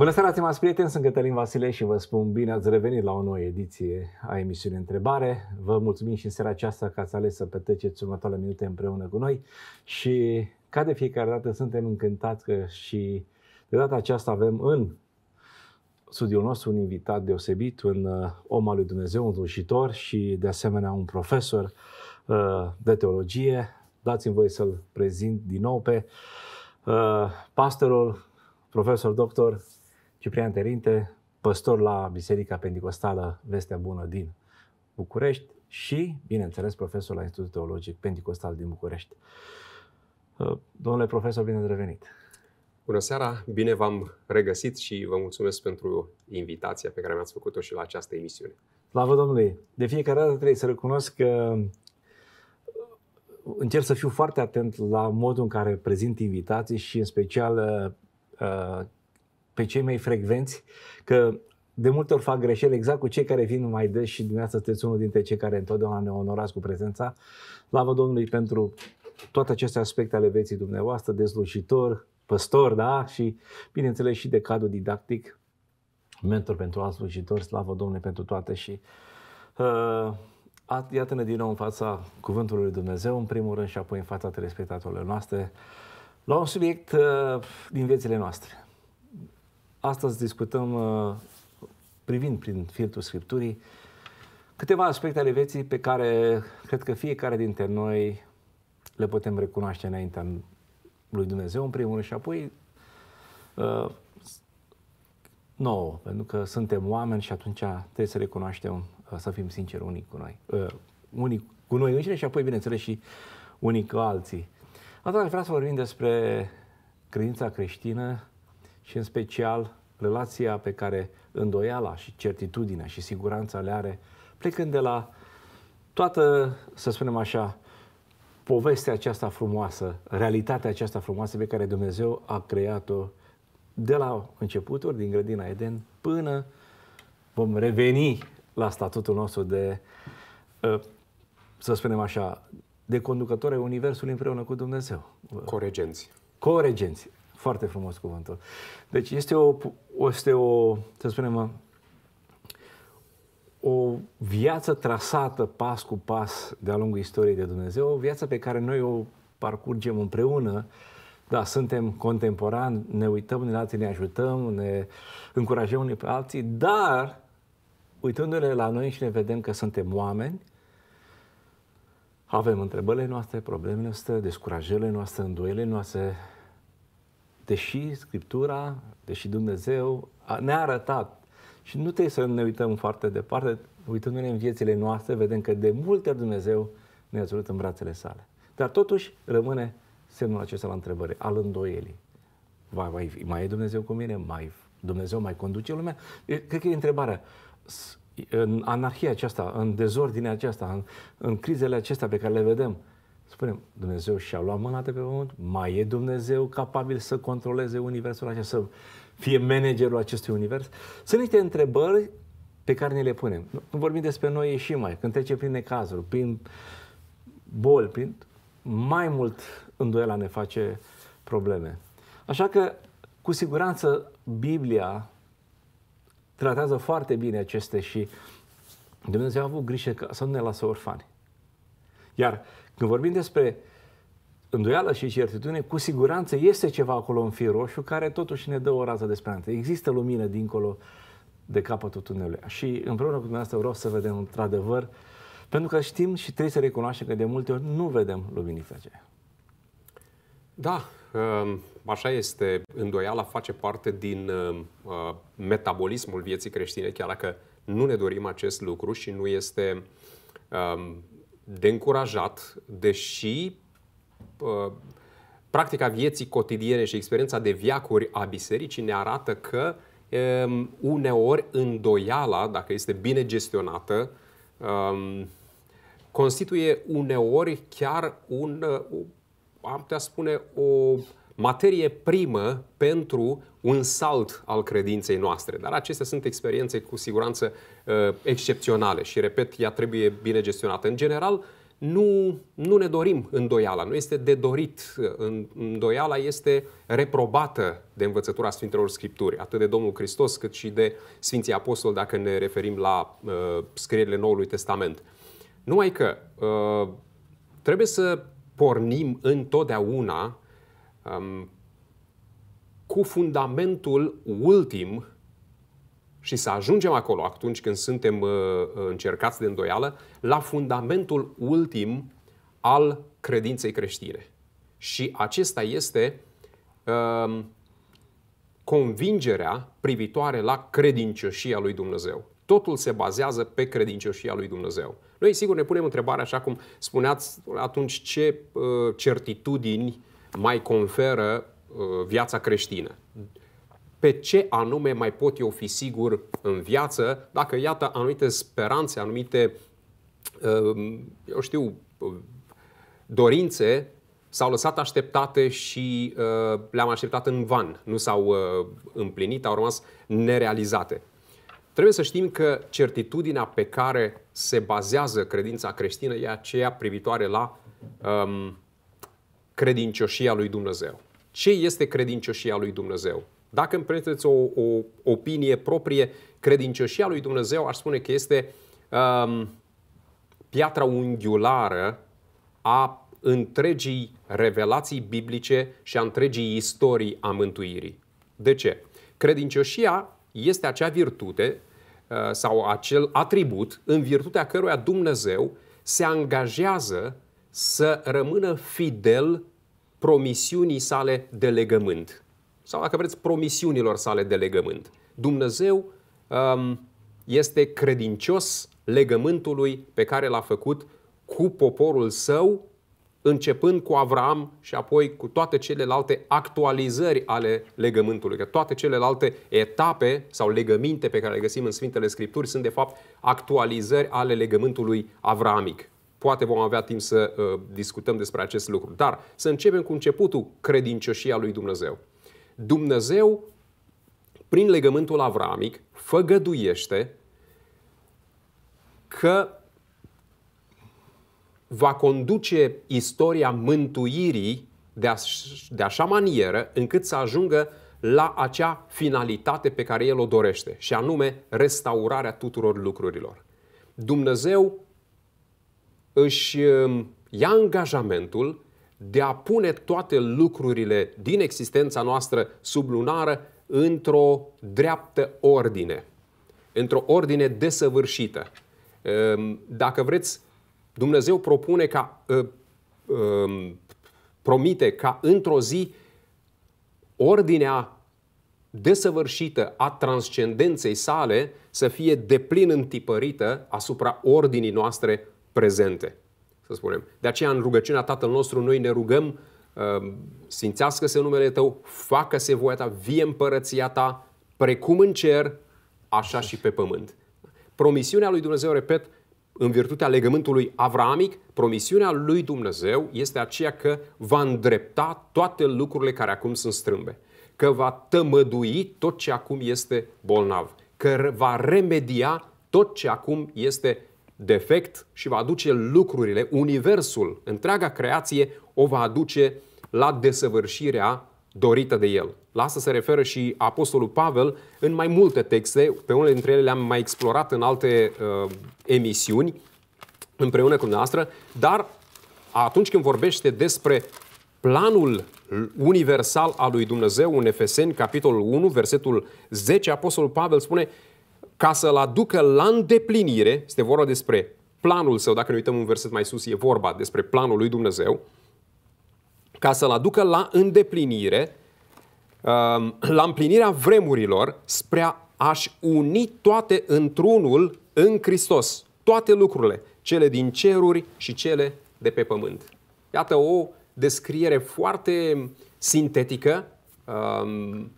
Bună seara, stimați prieteni, sunt Cătălin Vasile și vă spun bine ați revenit la o nouă ediție a emisiunii Întrebare. Vă mulțumim și în seara aceasta că ați ales să petreceți următoarele minute împreună cu noi și ca de fiecare dată suntem încântați că și de data aceasta avem în studiul nostru un invitat deosebit, un uh, om al lui Dumnezeu, un rușitor și de asemenea un profesor uh, de teologie. Dați-mi voi să-l prezint din nou pe uh, pastorul, profesor doctor Ciprian Terinte, păstor la Biserica Pentecostală Vestea Bună din București și, bineînțeles, profesor la Institutul Teologic Pentecostal din București. Uh, domnule profesor, bine revenit! Bună seara, bine v-am regăsit și vă mulțumesc pentru invitația pe care mi-ați făcut-o și la această emisiune. Slavă Domnului! De fiecare dată trebuie să recunosc că uh, încerc să fiu foarte atent la modul în care prezint invitații și în special uh, pe cei mai frecvenți, că de multe ori fac greșeli exact cu cei care vin mai des și dumneavoastră sunteți unul dintre cei care întotdeauna ne onorați cu prezența. Slavă Domnului pentru toate aceste aspecte ale vieții dumneavoastră, dezlușitor, păstor, da? Și, bineînțeles, și de cadru didactic, mentor pentru alți slujitori, slavă Domnului pentru toate și uh, iată-ne din nou în fața Cuvântului Lui Dumnezeu, în primul rând și apoi în fața telespectatorilor noastre, la un subiect uh, din viețile noastre. Astăzi discutăm, uh, privind prin filtrul Scripturii, câteva aspecte ale vieții pe care cred că fiecare dintre noi le putem recunoaște înaintea lui Dumnezeu, în primul rând, și apoi uh, nouă, pentru că suntem oameni și atunci trebuie să recunoaștem, uh, să fim sinceri unii cu noi, unii cu noi înșine și apoi, bineînțeles, și unii cu alții. Atunci vreau să vorbim despre credința creștină și în special relația pe care îndoiala și certitudinea și siguranța le are, plecând de la toată, să spunem așa, povestea aceasta frumoasă, realitatea aceasta frumoasă pe care Dumnezeu a creat-o de la începuturi, din grădina Eden, până vom reveni la statutul nostru de, ă, să spunem așa, de conducători ai Universului împreună cu Dumnezeu. Coregenți. Coregenți. Foarte frumos cuvântul. Deci este o, este o să spunem, o viață trasată pas cu pas de-a lungul istoriei de Dumnezeu, o viață pe care noi o parcurgem împreună. Da, suntem contemporani, ne uităm unii la alții, ne ajutăm, ne încurajăm unii pe alții, dar uitându-ne la noi și ne vedem că suntem oameni, avem întrebările noastre, problemele noastre, descurajările noastre, îndoielile noastre, deși Scriptura, deși Dumnezeu ne-a arătat și nu trebuie să ne uităm foarte departe, uitându-ne în viețile noastre, vedem că de multe ori Dumnezeu ne-a ținut în brațele sale. Dar totuși rămâne semnul acesta la întrebări, al îndoielii. Vai, mai, mai e Dumnezeu cu mine? Mai, Dumnezeu mai conduce lumea? Eu, cred că e întrebarea. În anarhia aceasta, în dezordinea aceasta, în, în crizele acestea pe care le vedem, Spunem, Dumnezeu și-a luat mâna de pe pământ, mai e Dumnezeu capabil să controleze universul acesta, să fie managerul acestui univers? Sunt niște întrebări pe care ne le punem. Nu vorbim despre noi și mai, când trecem prin necazuri, prin boli, prin mai mult îndoiala ne face probleme. Așa că, cu siguranță, Biblia tratează foarte bine aceste și Dumnezeu a avut grijă ca să nu ne lasă orfani. Iar când vorbim despre îndoială și certitudine, cu siguranță este ceva acolo în fir roșu care totuși ne dă o rază de speranță. Există lumină dincolo de capătul tunelului. Și împreună cu dumneavoastră vreau să vedem într-adevăr, pentru că știm și trebuie să recunoaștem că de multe ori nu vedem luminița aceea. Da, um, așa este. Îndoiala face parte din um, uh, metabolismul vieții creștine, chiar dacă nu ne dorim acest lucru și nu este um, de încurajat, deși uh, practica vieții cotidiene și experiența de viacuri a bisericii ne arată că um, uneori îndoiala, dacă este bine gestionată, um, constituie uneori chiar un, um, am putea spune, o materie primă pentru un salt al credinței noastre. Dar acestea sunt experiențe cu siguranță uh, excepționale și, repet, ea trebuie bine gestionată. În general, nu, nu ne dorim îndoiala, nu este de dorit. Îndoiala este reprobată de învățătura Sfintelor Scripturi, atât de Domnul Hristos cât și de Sfinții Apostoli, dacă ne referim la uh, scrierile Noului Testament. Numai că uh, trebuie să pornim întotdeauna um, cu fundamentul ultim și să ajungem acolo atunci când suntem uh, uh, încercați de îndoială, la fundamentul ultim al credinței creștine. Și acesta este uh, convingerea privitoare la credincioșia lui Dumnezeu. Totul se bazează pe credincioșia lui Dumnezeu. Noi, sigur, ne punem întrebarea, așa cum spuneați atunci, ce uh, certitudini mai conferă uh, viața creștină. Pe ce anume mai pot eu fi sigur în viață dacă, iată, anumite speranțe, anumite, uh, eu știu, uh, dorințe s-au lăsat așteptate și le-am așteptat în van, nu s-au împlinit, au rămas nerealizate. Trebuie să știm că certitudinea pe care se bazează credința creștină e aceea privitoare la um, credincioșia lui Dumnezeu. Ce este credincioșia lui Dumnezeu? Dacă îmi permiteți o, o opinie proprie, credincioșia lui Dumnezeu ar spune că este um, piatra unghiulară a întregii revelații biblice și a întregii istorii a mântuirii. De ce? Credincioșia este acea virtute uh, sau acel atribut în virtutea căruia Dumnezeu se angajează să rămână fidel promisiunii sale de legământ. Sau, dacă vreți, promisiunilor sale de legământ. Dumnezeu um, este credincios legământului pe care l-a făcut cu poporul său, începând cu Avram și apoi cu toate celelalte actualizări ale legământului. Că toate celelalte etape sau legăminte pe care le găsim în Sfintele Scripturi sunt, de fapt, actualizări ale legământului avramic. Poate vom avea timp să uh, discutăm despre acest lucru. Dar să începem cu începutul credincioșia lui Dumnezeu. Dumnezeu, prin legământul avramic, făgăduiește că va conduce istoria mântuirii de, a, de așa manieră încât să ajungă la acea finalitate pe care el o dorește, și anume restaurarea tuturor lucrurilor. Dumnezeu își um, ia angajamentul de a pune toate lucrurile din existența noastră sublunară într-o dreaptă ordine, într-o ordine desăvârșită. Um, dacă vreți, Dumnezeu propune ca, uh, um, promite ca într-o zi ordinea desăvârșită a transcendenței sale să fie deplin întipărită asupra ordinii noastre prezente, să spunem. De aceea, în rugăciunea Tatăl nostru, noi ne rugăm uh, simțească se numele Tău, facă-se voia Ta, vie împărăția Ta, precum în cer, așa și pe pământ. Promisiunea lui Dumnezeu, repet, în virtutea legământului avramic, promisiunea lui Dumnezeu este aceea că va îndrepta toate lucrurile care acum sunt strâmbe, că va tămădui tot ce acum este bolnav, că va remedia tot ce acum este defect și va aduce lucrurile, universul, întreaga creație o va aduce la desăvârșirea dorită de el. La asta se referă și Apostolul Pavel în mai multe texte, pe unele dintre ele le-am mai explorat în alte uh, emisiuni împreună cu noastră, dar atunci când vorbește despre planul universal al lui Dumnezeu în Efeseni, capitolul 1, versetul 10, Apostolul Pavel spune ca să-l aducă la îndeplinire, este vorba despre planul său, dacă ne uităm un verset mai sus, e vorba despre planul lui Dumnezeu, ca să-l aducă la îndeplinire, um, la împlinirea vremurilor, spre a-și uni toate într-unul în Hristos. Toate lucrurile, cele din ceruri și cele de pe pământ. Iată o descriere foarte sintetică, um,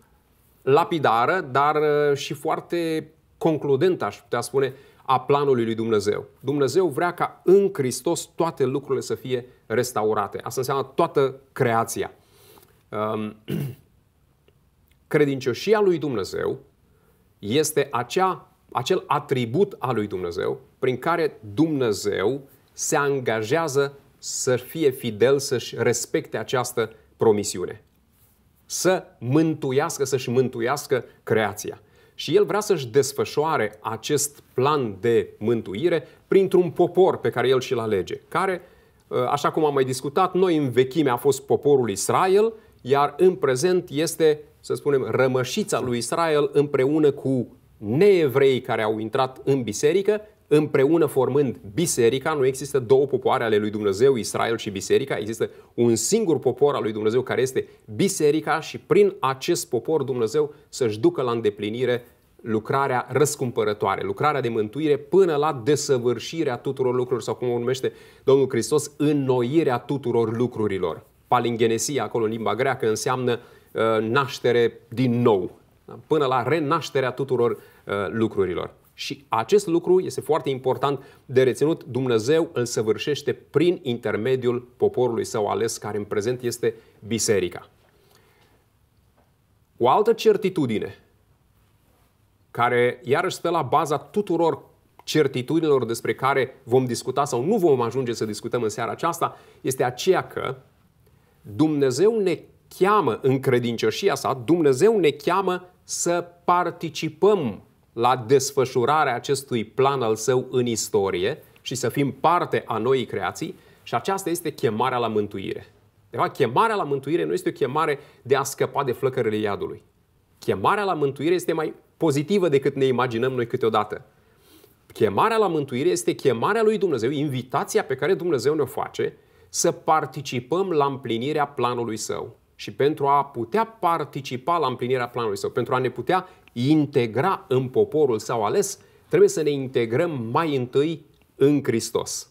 lapidară, dar uh, și foarte concludent, aș putea spune, a planului lui Dumnezeu. Dumnezeu vrea ca în Hristos toate lucrurile să fie restaurate. Asta înseamnă toată creația. Ehm, credincioșia lui Dumnezeu este acea, acel atribut al lui Dumnezeu prin care Dumnezeu se angajează să fie fidel, să-și respecte această promisiune. Să mântuiască, să-și mântuiască creația. Și el vrea să-și desfășoare acest plan de mântuire printr-un popor pe care el și-l alege, care, uh, așa cum am mai discutat, noi în vechime a fost poporul Israel, iar în prezent este, să spunem, rămășița lui Israel împreună cu neevrei care au intrat în biserică împreună formând biserica, nu există două popoare ale lui Dumnezeu, Israel și biserica, există un singur popor al lui Dumnezeu care este biserica și prin acest popor Dumnezeu să-și ducă la îndeplinire lucrarea răscumpărătoare, lucrarea de mântuire până la desăvârșirea tuturor lucrurilor sau cum o numește Domnul Hristos, înnoirea tuturor lucrurilor. Palingenesia, acolo în limba greacă, înseamnă uh, naștere din nou, da? până la renașterea tuturor uh, lucrurilor. Și acest lucru este foarte important de reținut. Dumnezeu îl săvârșește prin intermediul poporului său ales, care în prezent este biserica. O altă certitudine care iarăși stă la baza tuturor certitudinilor despre care vom discuta sau nu vom ajunge să discutăm în seara aceasta, este aceea că Dumnezeu ne cheamă în credincioșia sa, Dumnezeu ne cheamă să participăm la desfășurarea acestui plan al său în istorie și să fim parte a noii creații și aceasta este chemarea la mântuire. De fapt, chemarea la mântuire nu este o chemare de a scăpa de flăcările iadului. Chemarea la mântuire este mai pozitivă decât ne imaginăm noi câteodată. Chemarea la mântuire este chemarea lui Dumnezeu, invitația pe care Dumnezeu ne-o face să participăm la împlinirea planului său. Și pentru a putea participa la împlinirea planului său, pentru a ne putea integra în poporul său ales, trebuie să ne integrăm mai întâi în Hristos.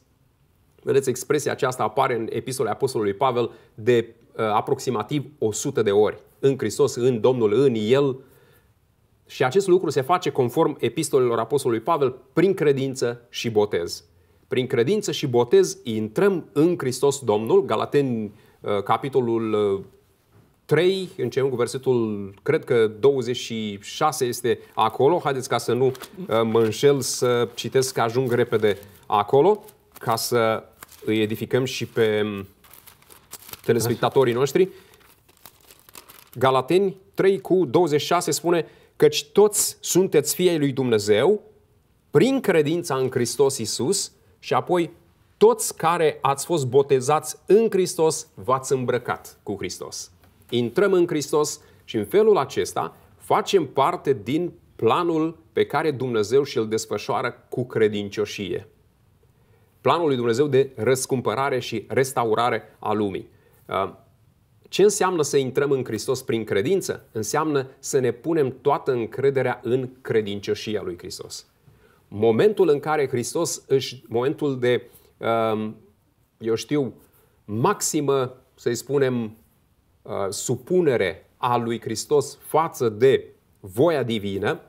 Vedeți, expresia aceasta apare în epistole Apostolului Pavel de uh, aproximativ 100 de ori. În Hristos, în Domnul, în El. Și acest lucru se face conform epistolelor Apostolului Pavel prin credință și botez. Prin credință și botez intrăm în Hristos Domnul, Galateni, uh, capitolul uh, 3, începem cu versetul, cred că 26 este acolo. Haideți ca să nu uh, mă înșel să citesc, că ajung repede acolo, ca să îi edificăm și pe um, telespectatorii noștri. Galateni 3 cu 26 spune căci toți sunteți fiei lui Dumnezeu prin credința în Hristos Isus și apoi toți care ați fost botezați în Hristos v-ați îmbrăcat cu Hristos. Intrăm în Hristos și în felul acesta facem parte din planul pe care Dumnezeu și-l desfășoară cu credincioșie. Planul lui Dumnezeu de răscumpărare și restaurare a lumii. Uh, ce înseamnă să intrăm în Hristos prin credință? Înseamnă să ne punem toată încrederea în credincioșia lui Hristos. Momentul în care Hristos își, momentul de, uh, eu știu, maximă, să-i spunem, Uh, supunere a lui Hristos față de voia divină,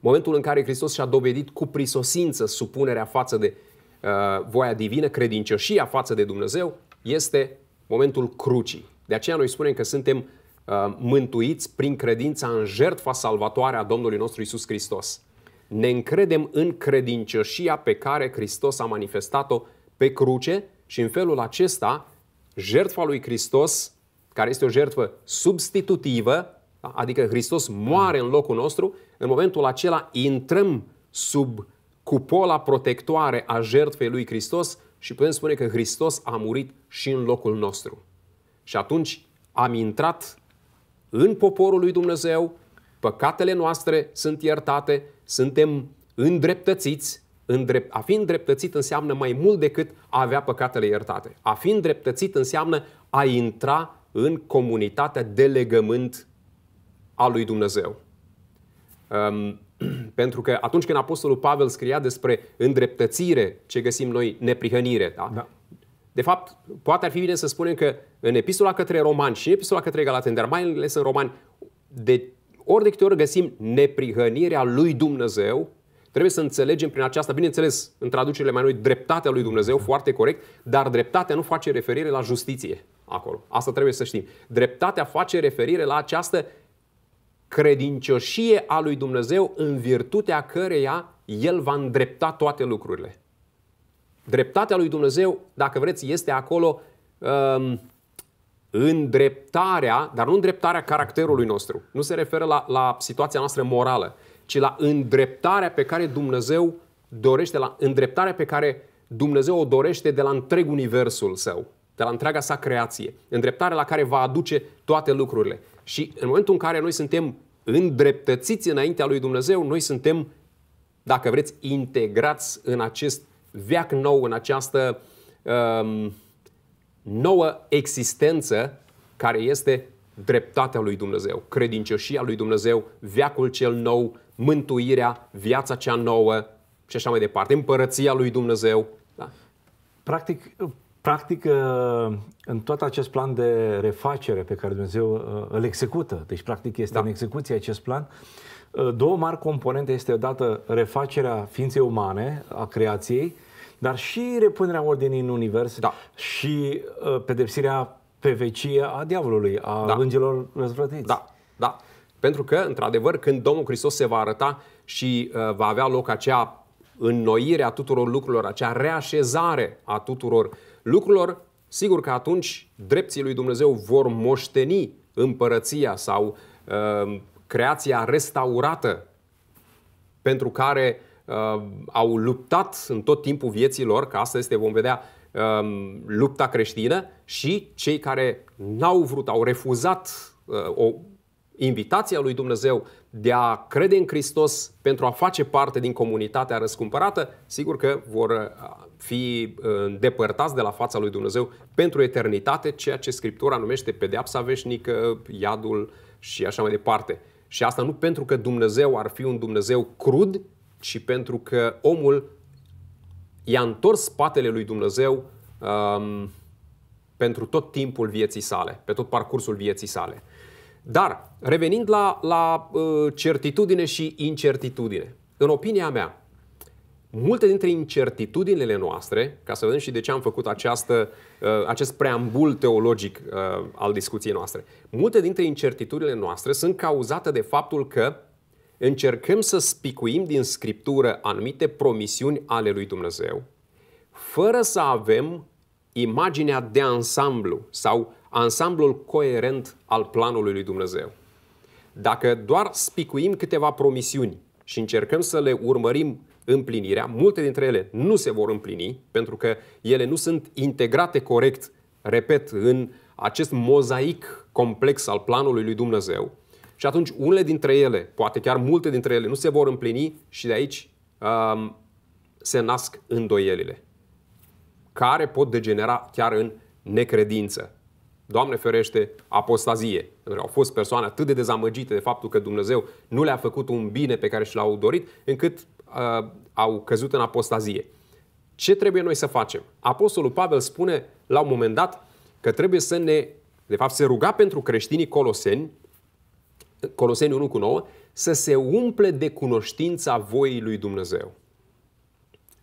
momentul în care Hristos și-a dovedit cu prisosință supunerea față de uh, voia divină, credincioșia față de Dumnezeu, este momentul crucii. De aceea noi spunem că suntem uh, mântuiți prin credința în jertfa salvatoare a Domnului nostru Isus Hristos. Ne încredem în credincioșia pe care Hristos a manifestat-o pe cruce și în felul acesta jertfa lui Hristos care este o jertfă substitutivă, da? adică Hristos moare în locul nostru, în momentul acela intrăm sub cupola protectoare a jertfei lui Hristos și putem spune că Hristos a murit și în locul nostru. Și atunci am intrat în poporul lui Dumnezeu, păcatele noastre sunt iertate, suntem îndreptățiți. Îndrept, a fi îndreptățit înseamnă mai mult decât a avea păcatele iertate. A fi îndreptățit înseamnă a intra în comunitatea de legământ a lui Dumnezeu. Um, pentru că atunci când Apostolul Pavel scria despre îndreptățire, ce găsim noi, neprihănire, da? da. De fapt, poate ar fi bine să spunem că în epistola către romani și în epistola către galateni, dar mai ales în romani, de ori de câte ori găsim neprihănirea lui Dumnezeu, trebuie să înțelegem prin aceasta, bineînțeles, în traducerile mai noi, dreptatea lui Dumnezeu, da. foarte corect, dar dreptatea nu face referire la justiție acolo. Asta trebuie să știm. Dreptatea face referire la această credincioșie a lui Dumnezeu în virtutea căreia El va îndrepta toate lucrurile. Dreptatea lui Dumnezeu, dacă vreți, este acolo um, îndreptarea, dar nu îndreptarea caracterului nostru. Nu se referă la, la situația noastră morală, ci la îndreptarea pe care Dumnezeu dorește, la îndreptarea pe care Dumnezeu o dorește de la întreg universul său de la întreaga sa creație. îndreptarea la care va aduce toate lucrurile. Și în momentul în care noi suntem îndreptățiți înaintea lui Dumnezeu, noi suntem, dacă vreți, integrați în acest veac nou, în această um, nouă existență care este dreptatea lui Dumnezeu, credincioșia lui Dumnezeu, veacul cel nou, mântuirea, viața cea nouă și așa mai departe, împărăția lui Dumnezeu. Da? Practic, Practic, ă, în tot acest plan de refacere pe care Dumnezeu ă, îl execută, deci practic este da. în execuție acest plan, ă, două mari componente este odată refacerea ființei umane, a creației, dar și repunerea ordinii în univers da. și pedepsirea pe vecie a diavolului, a da. îngerilor răzvrătiți. Da, da. Pentru că, într-adevăr, când Domnul Hristos se va arăta și uh, va avea loc acea înnoire a tuturor lucrurilor, acea reașezare a tuturor uh, lucrurilor, sigur că atunci drepții lui Dumnezeu vor moșteni împărăția sau uh, creația restaurată pentru care uh, au luptat în tot timpul vieții lor, că asta este, vom vedea, uh, lupta creștină și cei care n-au vrut, au refuzat uh, o invitația lui Dumnezeu de a crede în Hristos pentru a face parte din comunitatea răscumpărată, sigur că vor uh, fi uh, îndepărtați de la fața lui Dumnezeu pentru eternitate, ceea ce Scriptura numește pedeapsa veșnică, iadul și așa mai departe. Și asta nu pentru că Dumnezeu ar fi un Dumnezeu crud, ci pentru că omul i-a întors spatele lui Dumnezeu um, pentru tot timpul vieții sale, pe tot parcursul vieții sale. Dar, revenind la, la uh, certitudine și incertitudine, în opinia mea, multe dintre incertitudinile noastre, ca să vedem și de ce am făcut această, uh, acest preambul teologic uh, al discuției noastre, multe dintre incertitudinile noastre sunt cauzate de faptul că încercăm să spicuim din Scriptură anumite promisiuni ale lui Dumnezeu, fără să avem imaginea de ansamblu sau ansamblul coerent al planului lui Dumnezeu. Dacă doar spicuim câteva promisiuni și încercăm să le urmărim împlinirea, multe dintre ele nu se vor împlini, pentru că ele nu sunt integrate corect, repet, în acest mozaic complex al planului lui Dumnezeu. Și atunci unele dintre ele, poate chiar multe dintre ele, nu se vor împlini și de aici um, se nasc îndoielile, care pot degenera chiar în necredință. Doamne ferește, apostazie. Au fost persoane atât de dezamăgite de faptul că Dumnezeu nu le-a făcut un bine pe care și l-au dorit, încât uh, au căzut în apostazie. Ce trebuie noi să facem? Apostolul Pavel spune la un moment dat că trebuie să ne, de fapt, se ruga pentru creștinii coloseni, coloseni 1 cu 9, să se umple de cunoștința voii lui Dumnezeu.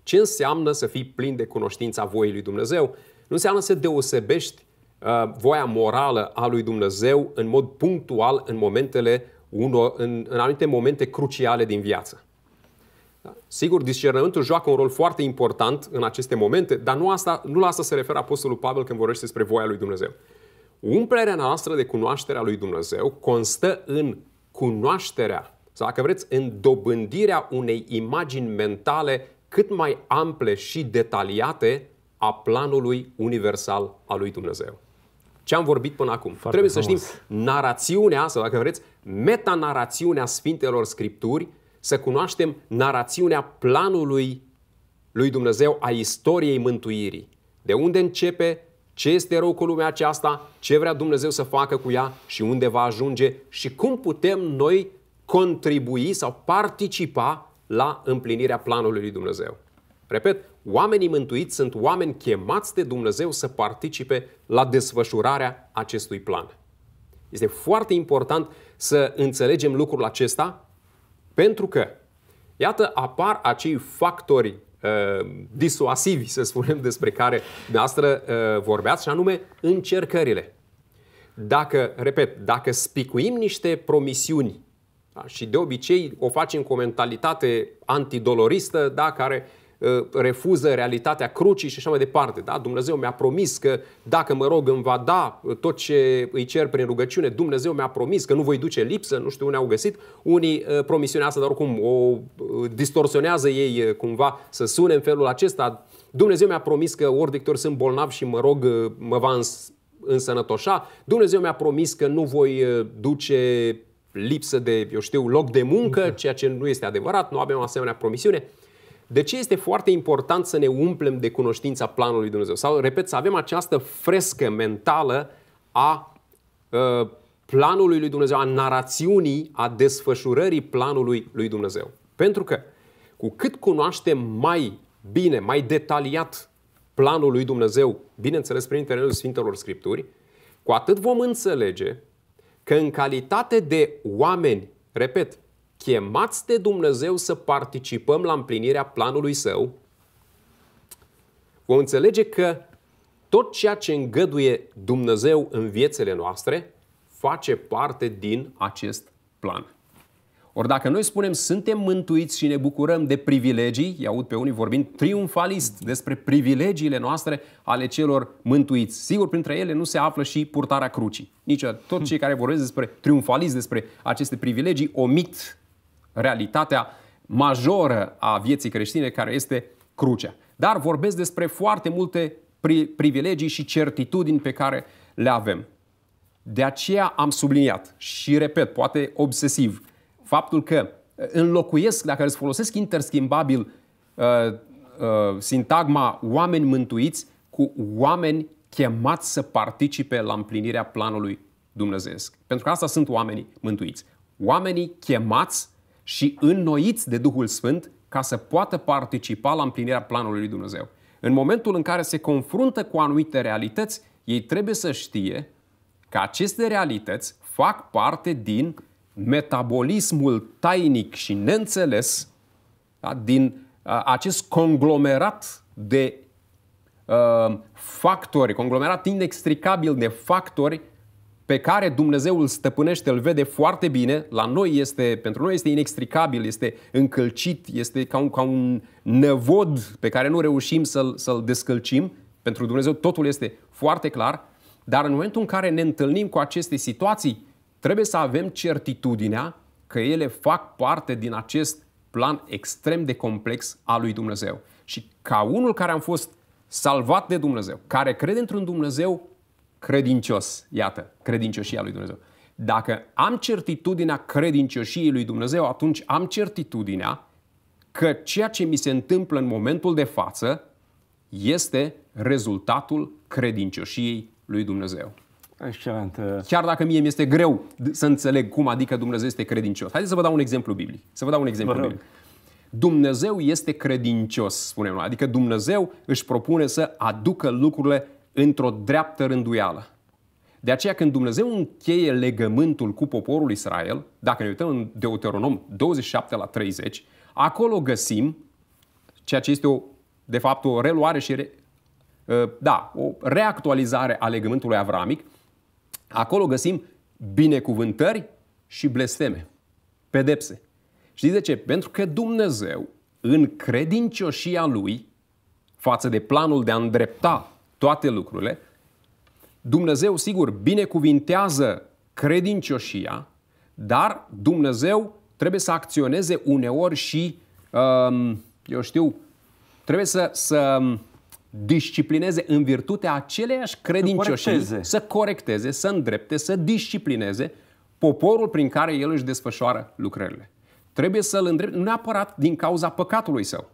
Ce înseamnă să fii plin de cunoștința voii lui Dumnezeu? Nu înseamnă să deosebești Uh, voia morală a lui Dumnezeu în mod punctual în momentele unor, în, în anumite momente cruciale din viață. Da? Sigur, discernământul joacă un rol foarte important în aceste momente, dar nu, asta, nu la asta se referă Apostolul Pavel când vorbește despre voia lui Dumnezeu. Umplerea noastră de cunoașterea lui Dumnezeu constă în cunoașterea, sau dacă vreți, în dobândirea unei imagini mentale cât mai ample și detaliate a planului universal al lui Dumnezeu ce am vorbit până acum. Foarte Trebuie frumos. să știm narațiunea, sau dacă vreți, metanarațiunea Sfintelor Scripturi, să cunoaștem narațiunea planului lui Dumnezeu a istoriei mântuirii. De unde începe, ce este rău cu lumea aceasta, ce vrea Dumnezeu să facă cu ea și unde va ajunge și cum putem noi contribui sau participa la împlinirea planului lui Dumnezeu. Repet, oamenii mântuiți sunt oameni chemați de Dumnezeu să participe la desfășurarea acestui plan. Este foarte important să înțelegem lucrul acesta pentru că, iată, apar acei factori uh, disuasivi, să spunem, despre care dumneavoastră uh, vorbeați, și anume încercările. Dacă, repet, dacă spicuim niște promisiuni da, și de obicei o facem cu o mentalitate antidoloristă, da, care uh, Uh, refuză realitatea crucii și așa mai departe. Da? Dumnezeu mi-a promis că dacă mă rog îmi va da uh, tot ce îi cer prin rugăciune, Dumnezeu mi-a promis că nu voi duce lipsă, nu știu unde au găsit. Unii uh, promisiunea asta, dar oricum o distorsionează ei cumva să sune în felul acesta. Dumnezeu mi-a promis că ori de câte ori sunt bolnav și mă rog, mă va însănătoșa. Dumnezeu mi-a promis că nu voi duce lipsă de, eu știu, loc de muncă, ceea ce nu este adevărat, nu avem o asemenea promisiune. De ce este foarte important să ne umplem de cunoștința planului Dumnezeu? Sau, repet, să avem această frescă mentală a ă, planului lui Dumnezeu, a narațiunii, a desfășurării planului lui Dumnezeu. Pentru că cu cât cunoaștem mai bine, mai detaliat planul lui Dumnezeu, bineînțeles prin intermediul Sfintelor Scripturi, cu atât vom înțelege că în calitate de oameni, repet, chemați de Dumnezeu să participăm la împlinirea planului său, vom înțelege că tot ceea ce îngăduie Dumnezeu în viețile noastre face parte din acest plan. Ori dacă noi spunem suntem mântuiți și ne bucurăm de privilegii, i aud pe unii vorbind triumfalist despre privilegiile noastre ale celor mântuiți. Sigur, printre ele nu se află și purtarea crucii. Nici tot cei care vorbesc despre triumfalist, despre aceste privilegii, omit realitatea majoră a vieții creștine, care este crucea. Dar vorbesc despre foarte multe privilegii și certitudini pe care le avem. De aceea am subliniat și repet, poate obsesiv, faptul că uh, înlocuiesc, dacă îți folosesc interschimbabil uh, uh, sintagma oameni mântuiți cu oameni chemați să participe la împlinirea planului dumnezeesc. Pentru că asta sunt oamenii mântuiți. Oamenii chemați și înnoiți de Duhul Sfânt ca să poată participa la împlinirea planului lui Dumnezeu. În momentul în care se confruntă cu anumite realități, ei trebuie să știe că aceste realități fac parte din metabolismul tainic și neînțeles, da? din uh, acest conglomerat de uh, factori, conglomerat inextricabil de factori pe care Dumnezeu îl stăpânește, îl vede foarte bine, la noi este, pentru noi este inextricabil, este încălcit, este ca un, ca un nevod pe care nu reușim să-l, să-l descălcim. Pentru Dumnezeu totul este foarte clar, dar în momentul în care ne întâlnim cu aceste situații, trebuie să avem certitudinea că ele fac parte din acest plan extrem de complex al lui Dumnezeu. Și ca unul care am fost salvat de Dumnezeu, care crede într-un Dumnezeu credincios. Iată, credincioșia lui Dumnezeu. Dacă am certitudinea credincioșiei lui Dumnezeu, atunci am certitudinea că ceea ce mi se întâmplă în momentul de față este rezultatul credincioșiei lui Dumnezeu. Excelent. Chiar dacă mie mi-este greu să înțeleg cum adică Dumnezeu este credincios. Haideți să vă dau un exemplu biblic. Să vă dau un exemplu biblic. Dumnezeu este credincios, spunem noi. Adică Dumnezeu își propune să aducă lucrurile într-o dreaptă rânduială. De aceea când Dumnezeu încheie legământul cu poporul Israel, dacă ne uităm în Deuteronom 27 la 30, acolo găsim ceea ce este o, de fapt o reluare și re, ă, da, o reactualizare a legământului avramic, acolo găsim binecuvântări și blesteme, pedepse. și de ce? Pentru că Dumnezeu, în credincioșia Lui, față de planul de a îndrepta toate lucrurile, Dumnezeu, sigur, binecuvintează credincioșia, dar Dumnezeu trebuie să acționeze uneori și, um, eu știu, trebuie să, să disciplineze în virtutea aceleiași credincioșii, să corecteze. să corecteze, să îndrepte, să disciplineze poporul prin care el își desfășoară lucrările. Trebuie să-l îndrepte, nu neapărat din cauza păcatului său,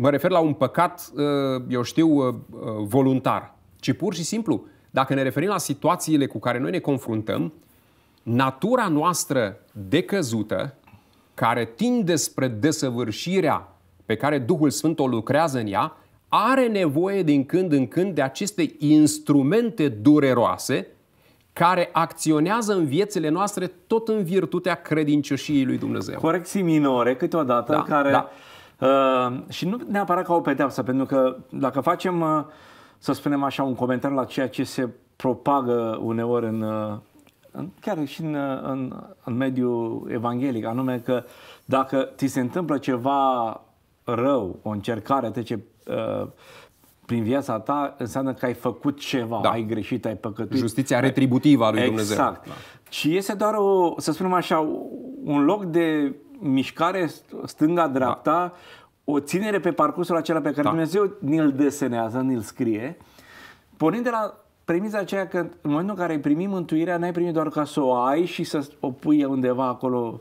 Mă refer la un păcat, uh, eu știu, uh, uh, voluntar, ci pur și simplu, dacă ne referim la situațiile cu care noi ne confruntăm, natura noastră decăzută, care tinde spre desăvârșirea pe care Duhul Sfânt o lucrează în ea, are nevoie din când în când de aceste instrumente dureroase care acționează în viețile noastre tot în virtutea credincioșiei lui Dumnezeu. Corecții minore câteodată da, care... Da Uh, și nu neapărat ca o pedeapsă, pentru că dacă facem, uh, să spunem așa, un comentariu la ceea ce se propagă uneori în, uh, în chiar și în, în, în mediul evanghelic, anume că dacă ți se întâmplă ceva rău, o încercare trece prin viața ta, înseamnă că ai făcut ceva, da. ai greșit, ai păcătuit. Justiția retributivă a lui exact. Dumnezeu. Exact. Da. Și este doar, o, să spunem așa, un loc de mișcare stânga-dreapta, da. o ținere pe parcursul acela pe care da. Dumnezeu ni-l desenează, ni-l scrie, pornind de la premiza aceea că în momentul în care ai primit mântuirea, n-ai primit doar ca să o ai și să o pui undeva acolo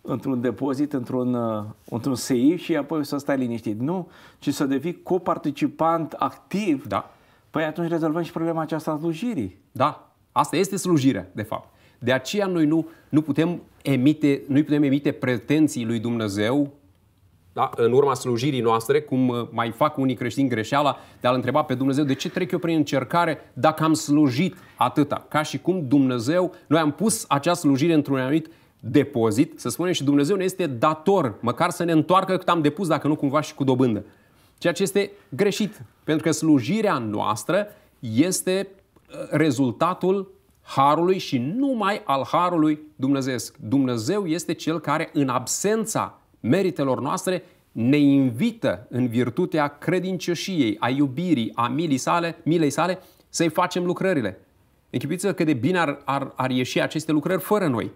într-un depozit, într-un, uh, într-un seif și apoi să stai liniștit. Nu, ci să devii coparticipant activ. Da. Păi atunci rezolvăm și problema aceasta a slujirii. Da, asta este slujirea, de fapt. De aceea noi nu, nu putem emite, nu putem emite pretenții lui Dumnezeu da? în urma slujirii noastre, cum uh, mai fac unii creștini greșeala, de a-L întreba pe Dumnezeu de ce trec eu prin încercare dacă am slujit atâta. Ca și cum Dumnezeu, noi am pus acea slujire într-un anumit depozit, să spunem, și Dumnezeu ne este dator, măcar să ne întoarcă cât am depus, dacă nu cumva și cu dobândă. Ceea ce este greșit, pentru că slujirea noastră este uh, rezultatul harului și numai al harului dumnezeesc. Dumnezeu este cel care, în absența meritelor noastre, ne invită în virtutea credincioșiei, a iubirii, a milii sale, milei sale, să-i facem lucrările. Închipuiți-vă cât de bine ar, ar, ar ieși aceste lucrări fără noi.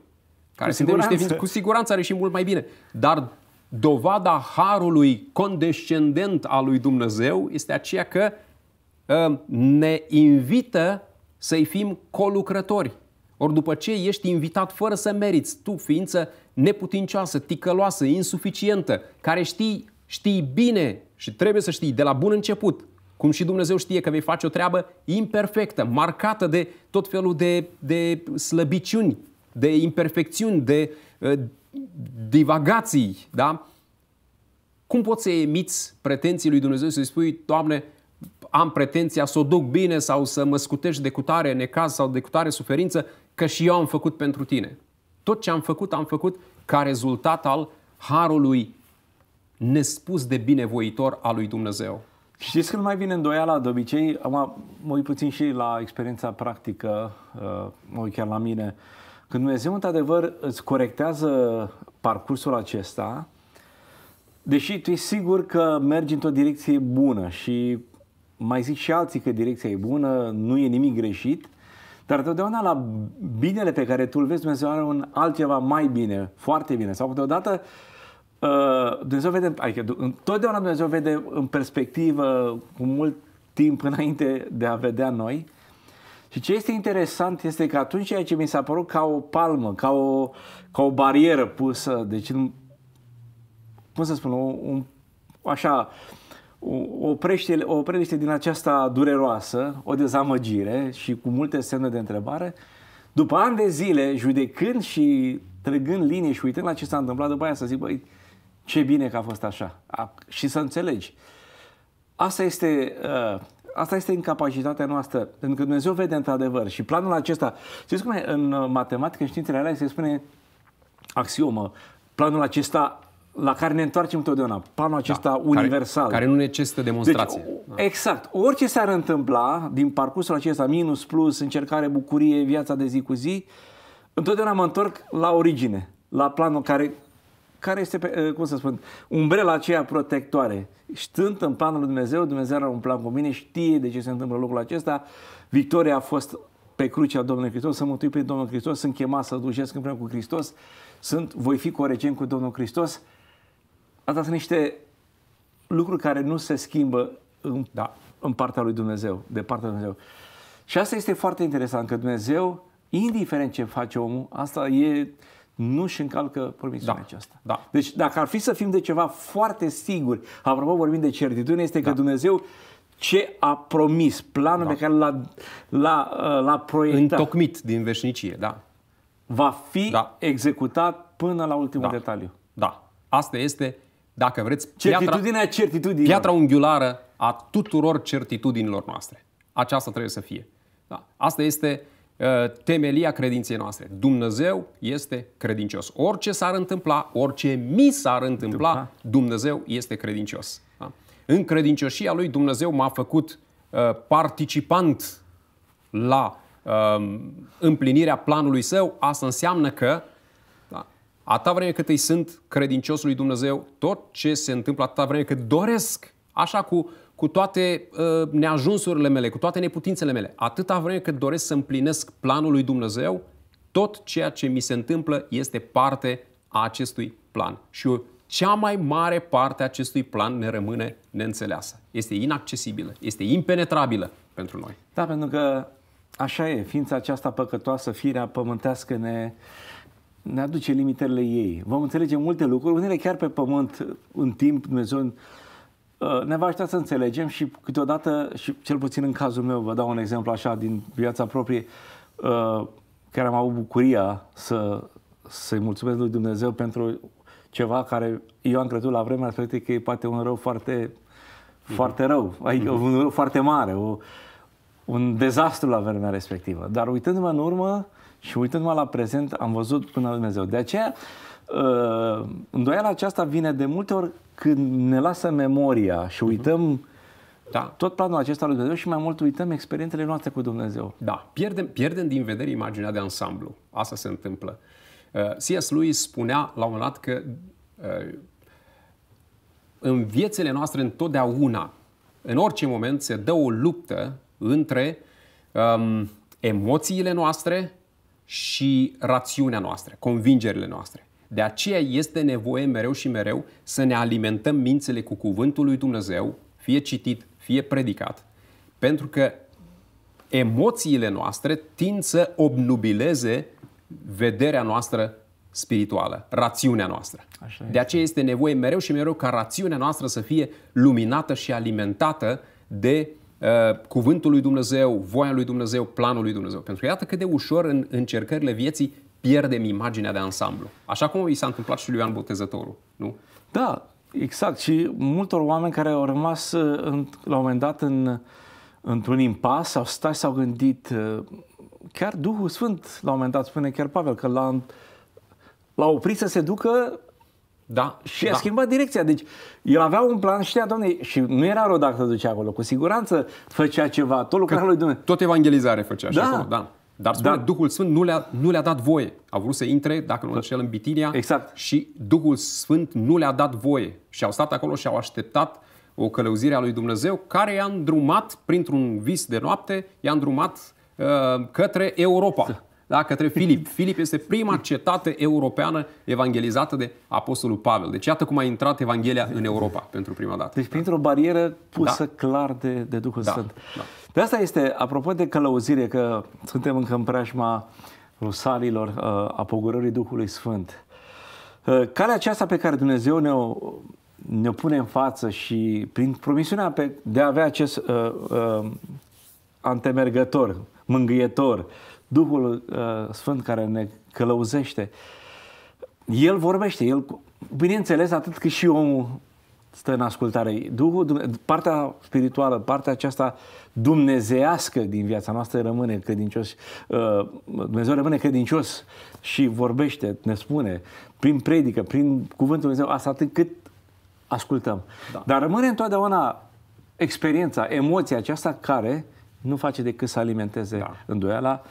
Care cu suntem niște cu siguranță ar ieși mult mai bine. Dar dovada harului condescendent al lui Dumnezeu este aceea că uh, ne invită să-i fim colucrători. Ori după ce ești invitat fără să meriți, tu ființă neputincioasă, ticăloasă, insuficientă, care știi, știi bine și trebuie să știi de la bun început, cum și Dumnezeu știe că vei face o treabă imperfectă, marcată de tot felul de, de slăbiciuni, de imperfecțiuni, de uh, divagații, da? Cum poți să emiți pretenții lui Dumnezeu să-i spui, Doamne, am pretenția să o duc bine sau să mă scutești de cutare necaz sau de cutare suferință, că și eu am făcut pentru tine. Tot ce am făcut, am făcut ca rezultat al harului nespus de binevoitor al lui Dumnezeu. Știți când mai vine îndoiala de obicei? Mă, mă uit puțin și la experiența practică, uh, mă uit chiar la mine. Când Dumnezeu, într-adevăr, îți corectează parcursul acesta, deși tu ești sigur că mergi într-o direcție bună și mai zic și alții că direcția e bună, nu e nimic greșit, dar totdeauna la binele pe care tu îl vezi, Dumnezeu are un altceva mai bine, foarte bine. Sau câteodată uh, Dumnezeu vede, adică întotdeauna Dumnezeu vede în perspectivă cu mult timp înainte de a vedea noi. Și ce este interesant este că atunci ceea ce mi s-a părut ca o palmă, ca o, ca o barieră pusă, deci, cum să spun, un, un, așa, oprește, oprește din aceasta dureroasă, o dezamăgire și cu multe semne de întrebare, după ani de zile, judecând și trăgând linie și uitând la ce s-a întâmplat, după aia să zic, băi, ce bine că a fost așa. A, și să înțelegi. Asta este, uh, asta este incapacitatea noastră, pentru că Dumnezeu vede într-adevăr și planul acesta. Știți cum e? În matematică, în științele alea se spune axiomă, planul acesta la care ne întoarcem întotdeauna, panul da. acesta da, universal. Care, care nu necesită deci, demonstrație. Deci, da. Exact. Orice s-ar întâmpla din parcursul acesta, minus, plus, încercare, bucurie, viața de zi cu zi, întotdeauna mă întorc la origine, la planul care, care este, pe, eh, cum să spun, umbrela aceea protectoare. Știind în planul lui Dumnezeu, Dumnezeu are un plan cu mine, știe de ce se întâmplă lucrul acesta, victoria a fost pe crucea Domnului Hristos, să mântuit pe Domnul Hristos, sunt chemat să ducesc împreună cu Hristos, sunt, voi fi corecent cu Domnul Hristos, Asta sunt niște lucruri care nu se schimbă în, da. în partea lui Dumnezeu, de partea lui Dumnezeu. Și asta este foarte interesant, că Dumnezeu, indiferent ce face omul, asta e, nu și încalcă promisiunea da. aceasta. Da. Deci dacă ar fi să fim de ceva foarte siguri, apropo vorbim de certitudine, este da. că Dumnezeu ce a promis, planul da. pe care l-a, l-a, uh, l-a proiectat. Întocmit din veșnicie, da. Va fi da. executat până la ultimul da. detaliu. Da. Asta este dacă vreți, Certitudinea piatra, certitudinilor. piatra unghiulară a tuturor certitudinilor noastre. Aceasta trebuie să fie. Da. Asta este uh, temelia credinței noastre. Dumnezeu este credincios. Orice s-ar întâmpla, orice mi s-ar întâmpla, Dumnezeu este credincios. Da. În credincioșia lui Dumnezeu m-a făcut uh, participant la uh, împlinirea planului său. Asta înseamnă că atâta vreme cât îi sunt credincios lui Dumnezeu, tot ce se întâmplă atâta vreme cât doresc, așa cu, cu toate uh, neajunsurile mele, cu toate neputințele mele, atâta vreme cât doresc să împlinesc planul lui Dumnezeu, tot ceea ce mi se întâmplă este parte a acestui plan. Și cea mai mare parte a acestui plan ne rămâne neînțeleasă. Este inaccesibilă, este impenetrabilă pentru noi. Da, pentru că așa e, ființa aceasta păcătoasă, firea pământească ne, uh, ne aduce limitările ei. Vom înțelege multe lucruri, unele chiar pe pământ, în timp, Dumnezeu uh, ne va ajuta să înțelegem și câteodată, și cel puțin în cazul meu, vă dau un exemplu așa din viața proprie, uh, care am avut bucuria să, să-i mulțumesc lui Dumnezeu pentru ceva care eu am crezut la vremea respectivă că e poate un rău foarte, foarte rău, adică mhm. un rău foarte mare, o, un dezastru la vremea respectivă. Dar uitându-mă în urmă, uh, și uitându-mă la prezent, am văzut până la Dumnezeu. De aceea, uh, îndoiala aceasta vine de multe ori când ne lasă memoria și mhm. uităm Da. Tot planul acesta lui Dumnezeu și mai mult uităm experiențele noastre cu Dumnezeu. Da, pierdem, pierdem din vedere imaginea de ansamblu. Asta se întâmplă. Uh, C.S. Lewis spunea la un moment dat că uh, în viețile noastre întotdeauna, în orice moment, se dă o luptă între um, emoțiile noastre și rațiunea noastră, convingerile noastre. De aceea este nevoie mereu și mereu să ne alimentăm mințele cu cuvântul lui Dumnezeu, fie citit, fie predicat, pentru că emoțiile noastre tind să obnubileze vederea noastră spirituală, rațiunea noastră. Așa de aceea este nevoie mereu și mereu ca rațiunea noastră să fie luminată și alimentată de Uh, cuvântul lui Dumnezeu, voia lui Dumnezeu, planul lui Dumnezeu. Pentru că iată cât de ușor în încercările vieții pierdem imaginea de ansamblu. Așa cum i s-a întâmplat și lui Ioan Botezătorul, nu? Da, exact. Și multor oameni care au rămas uh, în, la un moment dat în, într-un impas, sau stat s-au gândit, uh, chiar Duhul Sfânt la un moment dat spune chiar Pavel că l-a, l-a oprit să se ducă da. Și da. a schimbat direcția. Deci el avea un plan, știa, doamne, și nu era rău dacă ducea acolo. Cu siguranță făcea ceva, tot lucrarea lui Dumnezeu. Tot evangelizare făcea da. acolo, da. Dar spune, da. Duhul Sfânt nu le-a, nu le-a dat voie. A vrut să intre, dacă nu înșel, în Bitinia. Exact. Și Duhul Sfânt nu le-a dat voie. Și au stat acolo și au așteptat o călăuzire a lui Dumnezeu care i-a îndrumat, printr-un vis de noapte, i-a îndrumat uh, către Europa da? către Filip. Filip este prima cetate europeană evangelizată de Apostolul Pavel. Deci iată cum a intrat Evanghelia în Europa pentru prima dată. Deci da. printr-o barieră pusă da. clar de, de Duhul da. Sfânt. Da. De asta este, apropo de călăuzire, că suntem încă în preajma rusalilor, uh, a pogorării Duhului Sfânt. Uh, calea aceasta pe care Dumnezeu ne-o ne pune în față și prin promisiunea pe, de a avea acest uh, uh, antemergător, mângâietor, Duhul uh, Sfânt care ne călăuzește, El vorbește, El, bineînțeles, atât cât și omul stă în ascultare. Duhul, partea spirituală, partea aceasta dumnezească din viața noastră rămâne credincios. Uh, Dumnezeu rămâne credincios și vorbește, ne spune, prin predică, prin cuvântul Dumnezeu, asta atât cât ascultăm. Da. Dar rămâne întotdeauna experiența, emoția aceasta care nu face decât să alimenteze da. îndoiala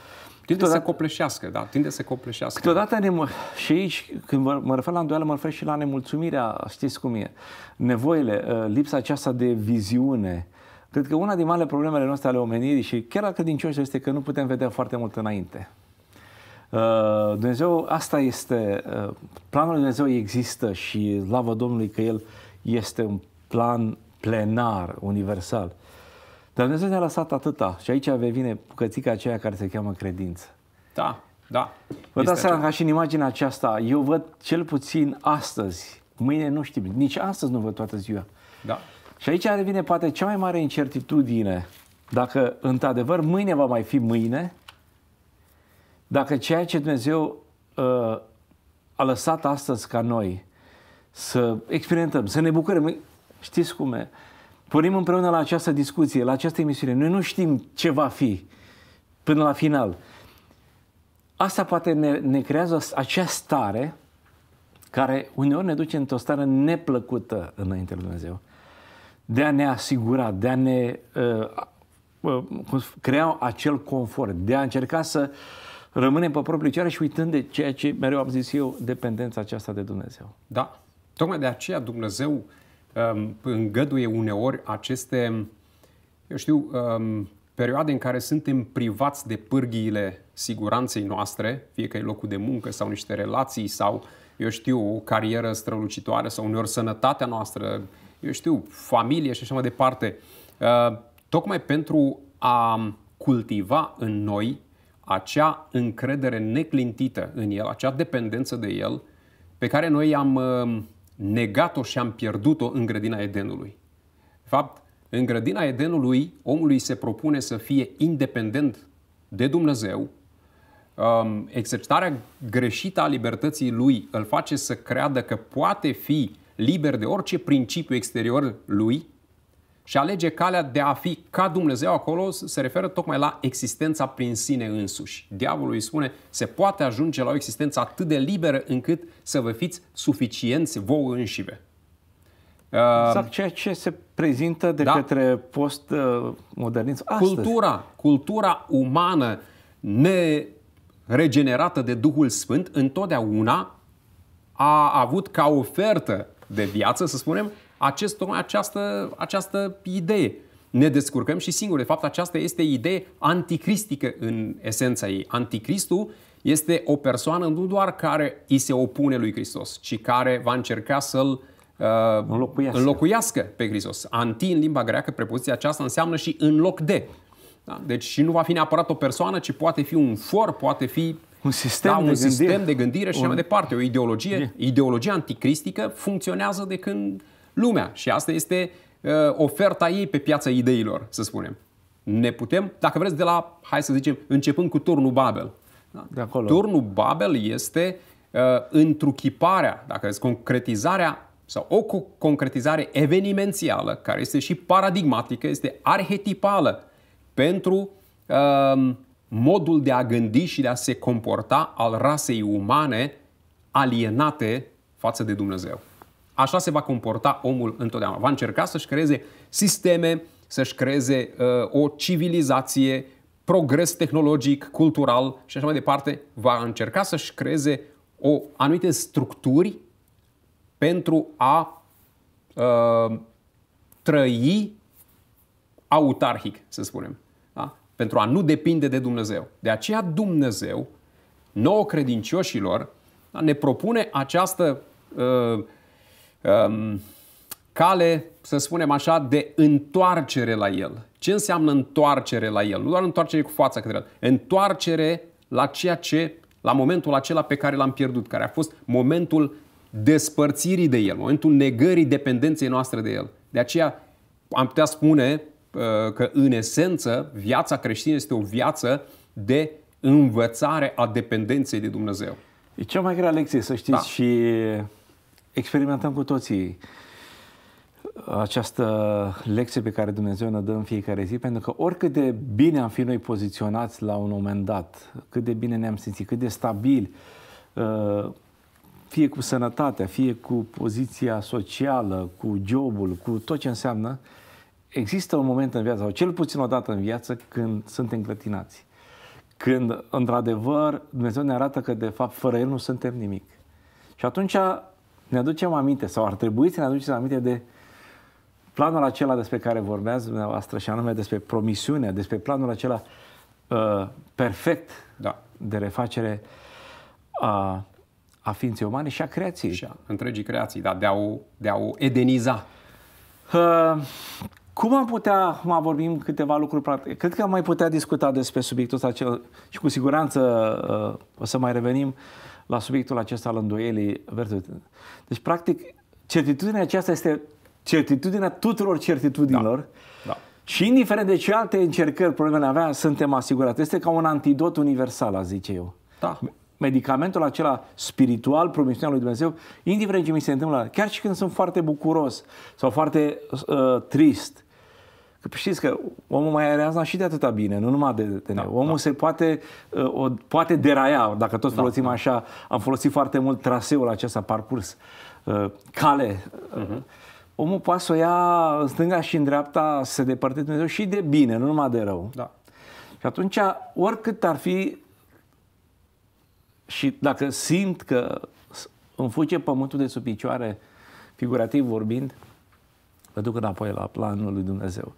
câteodată, să copleșească, da? Tinde să copleșească. Câteodată ne, și aici, când mă, mă refer la îndoială, mă refer și la nemulțumirea, știți cum e, nevoile, ă, lipsa aceasta de viziune. Cred că una din marile problemele noastre ale omenirii și chiar din credincioși este că nu putem vedea foarte mult înainte. Ă, Dumnezeu, asta este, ă, planul lui Dumnezeu există și slavă Domnului că El este un plan plenar, universal. Dar Dumnezeu ne-a lăsat atâta și aici vine bucățica aceea care se cheamă credință. Da, da. Vă dați seama ca și în imaginea aceasta, eu văd cel puțin astăzi, mâine nu știm. nici astăzi nu văd toată ziua. Da. Și aici revine poate cea mai mare incertitudine, dacă într-adevăr mâine va mai fi mâine, dacă ceea ce Dumnezeu uh, a lăsat astăzi ca noi să experimentăm, să ne bucurăm, știți cum e, uh, pornim împreună la această discuție, la această emisiune. Noi nu știm ce va fi până la final. Asta poate ne, ne creează acea stare care uneori ne duce într-o stare neplăcută înainte lui Dumnezeu. De a ne asigura, de a ne uh, uh, crea acel confort, de a încerca să rămânem pe proprii picioare și uitând de ceea ce mereu am zis eu, dependența aceasta de Dumnezeu. Da. Tocmai de aceea Dumnezeu uh, îngăduie uneori aceste, eu știu, perioade în care suntem privați de pârghiile siguranței noastre, fie că e locul de muncă sau niște relații sau, eu știu, o carieră strălucitoare sau uneori sănătatea noastră, eu știu, familie și așa mai departe. Tocmai pentru a cultiva în noi acea încredere neclintită în el, acea dependență de el, pe care noi am negat-o și am pierdut-o în grădina Edenului. De fapt, în grădina Edenului, omului se propune să fie independent de Dumnezeu, um, exercitarea greșită a libertății lui îl face să creadă că poate fi liber de orice principiu exterior lui, și alege calea de a fi ca Dumnezeu acolo se referă tocmai la existența prin sine însuși. Diavolul îi spune, se poate ajunge la o existență atât de liberă încât să vă fiți suficienți vouă înșive. Exact uh, ceea ce se prezintă de da. către postmodernism astăzi. Cultura, cultura umană neregenerată de Duhul Sfânt întotdeauna a avut ca ofertă de viață, să spunem, acest, această, această idee. Ne descurcăm și singur. De fapt, aceasta este idee anticristică în esența ei. Anticristul este o persoană nu doar care îi se opune lui Hristos, ci care va încerca să-l uh, înlocuiască. înlocuiască pe Hristos. Anti în limba greacă, prepoziția aceasta înseamnă și în loc de. Da? Deci și nu va fi neapărat o persoană, ci poate fi un for, poate fi un sistem, da, un de, sistem gândire. de gândire și un... mai departe. O ideologie, ideologie ideologia anticristică funcționează de când lumea. Și asta este uh, oferta ei pe piața ideilor, să spunem. Ne putem, dacă vreți, de la, hai să zicem, începând cu turnul Babel. Da? De acolo. Turnul Babel este uh, întruchiparea, dacă vreți, concretizarea sau o concretizare evenimențială, care este și paradigmatică, este arhetipală pentru uh, modul de a gândi și de a se comporta al rasei umane alienate față de Dumnezeu. Așa se va comporta omul întotdeauna. Va încerca să-și creeze sisteme, să-și creeze uh, o civilizație, progres tehnologic, cultural și așa mai departe. Va încerca să-și creeze o anumite structuri pentru a uh, trăi autarhic, să spunem. Da? Pentru a nu depinde de Dumnezeu. De aceea Dumnezeu, nouă credincioșilor, da, ne propune această uh, Ehm, cale, să spunem așa, de întoarcere la el. Ce înseamnă întoarcere la el? Nu doar întoarcere cu fața către el, întoarcere la ceea ce, la momentul acela pe care l-am pierdut, care a fost momentul despărțirii de el, momentul negării dependenței noastre de el. De aceea am putea spune eh, că, în esență, viața creștină este o viață de învățare a dependenței de Dumnezeu. E cea mai grea lecție, să știți, da. și experimentăm cu toții această lecție pe care Dumnezeu ne dă în fiecare zi, pentru că oricât de bine am fi noi poziționați la un moment dat, cât de bine ne-am simțit, cât de stabil, uh, fie cu sănătatea, fie cu poziția socială, cu jobul, cu tot ce înseamnă, există un moment în viață, sau cel puțin o dată în viață, când suntem clătinați. Când, într-adevăr, Dumnezeu ne arată că, de fapt, fără El nu suntem nimic. Și atunci ne aducem aminte, sau ar trebui să ne aducem aminte de planul acela despre care vorbeați dumneavoastră, și anume despre promisiunea, despre planul acela uh, perfect da. de refacere a, a ființei umane și a creației. Și a întregii creații, da, de a o, de a o edeniza. Uh, cum am putea, mai vorbim câteva lucruri practice, cred că am mai putea discuta despre subiectul ăsta și cu siguranță uh, o să mai revenim uh, la subiectul acesta al îndoielii vertuții. Deci, practic, certitudinea aceasta este certitudinea tuturor certitudinilor. Da. Da. Și indiferent de ce alte încercări problemele avea, suntem asigurați. Este ca un antidot universal, a zice eu. Da. Medicamentul acela spiritual, promisiunea lui Dumnezeu, indiferent ce mi se întâmplă, chiar și când sunt foarte bucuros sau foarte uh, trist, Că știți că omul mai are asta și de atâta bine, nu numai de, de da, Omul da. se poate, uh, o, poate deraia, dacă tot da, folosim da, da. așa, am folosit foarte mult traseul acesta, parcurs, uh, cale. Uh-huh. Omul poate să o ia în stânga și în dreapta, să se depărteze Dumnezeu și de bine, nu numai de rău. Da. Și atunci, oricât ar fi și dacă simt că îmi fuge pământul de sub picioare, figurativ vorbind, uh, vă duc înapoi la planul lui Dumnezeu.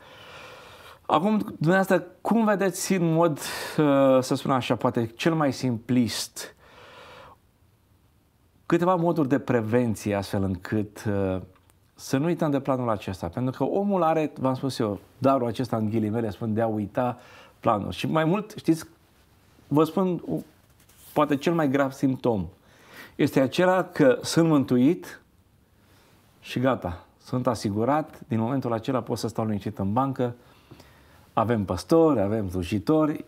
Acum, dumneavoastră, cum vedeți în mod, uh, să spun așa, poate cel mai simplist, câteva moduri de prevenție astfel încât uh, să nu uităm de planul acesta, pentru că omul are, v-am spus eu, darul acesta în ghilimele, spun, de a uita planul. Și mai mult, știți, vă spun, poate cel mai grav simptom este acela că sunt mântuit și gata, sunt asigurat, din momentul acela pot să stau liniștit în bancă, avem păstori, avem slujitori,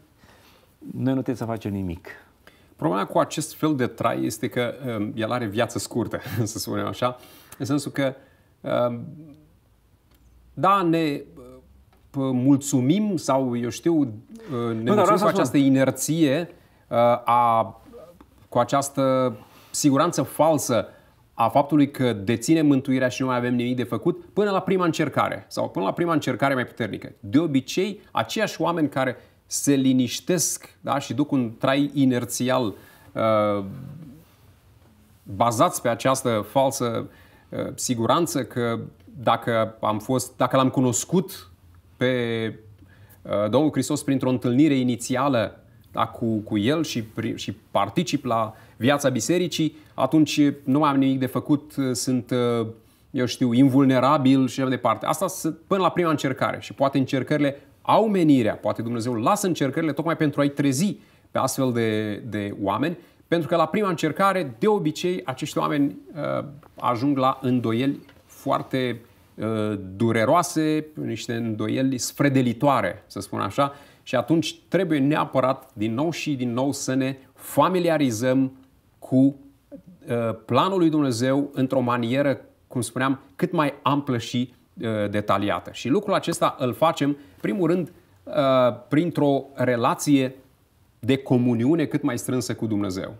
noi nu trebuie să facem nimic. Problema cu acest fel de trai este că um, el are viață scurtă, să spunem așa, în sensul că um, da, ne uh, mulțumim sau, eu știu, uh, ne nu, mulțumim cu această spun. inerție uh, a, cu această siguranță falsă a faptului că deținem mântuirea și nu mai avem nimic de făcut până la prima încercare sau până la prima încercare mai puternică. De obicei, aceiași oameni care se liniștesc da, și duc un trai inerțial uh, bazați pe această falsă uh, siguranță că dacă am fost, dacă l-am cunoscut pe uh, Domnul Hristos printr-o întâlnire inițială da, cu, cu el și, și particip la viața bisericii, atunci nu mai am nimic de făcut, sunt, ă, eu știu, invulnerabil și așa departe. Asta până la prima încercare și poate încercările au menirea, poate Dumnezeu lasă încercările tocmai pentru a-i trezi pe astfel de, de oameni, pentru că la prima încercare, de obicei, acești oameni uh, ajung la îndoieli foarte uh, dureroase, niște îndoieli sfredelitoare, să spun așa, și atunci trebuie neapărat din nou și din nou să ne familiarizăm cu uh, planul lui Dumnezeu într-o manieră, cum spuneam, cât mai amplă și uh, detaliată. Și lucrul acesta îl facem, primul rând, uh, printr-o relație de comuniune cât mai strânsă cu Dumnezeu.